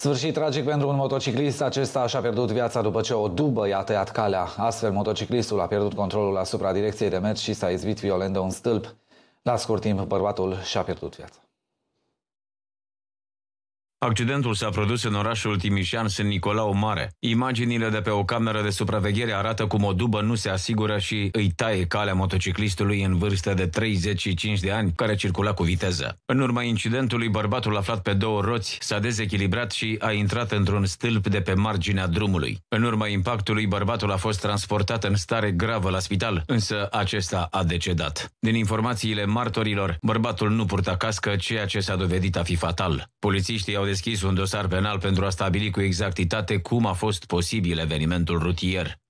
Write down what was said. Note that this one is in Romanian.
Sfârșit tragic pentru un motociclist, acesta și-a pierdut viața după ce o dubă i-a tăiat calea. Astfel, motociclistul a pierdut controlul asupra direcției de mers și s-a izbit violent de un stâlp. La scurt timp, bărbatul și-a pierdut viața. Accidentul s-a produs în orașul Timișan, Sân Nicolau Mare. Imaginile de pe o cameră de supraveghere arată cum o dubă nu se asigură și îi taie calea motociclistului în vârstă de 35 de ani, care circula cu viteză. În urma incidentului, bărbatul aflat pe două roți s-a dezechilibrat și a intrat într-un stâlp de pe marginea drumului. În urma impactului, bărbatul a fost transportat în stare gravă la spital, însă acesta a decedat. Din informațiile martorilor, bărbatul nu purta cască, ceea ce s-a dovedit a fi fatal. Polițiștii au deschis un dosar penal pentru a stabili cu exactitate cum a fost posibil evenimentul rutier.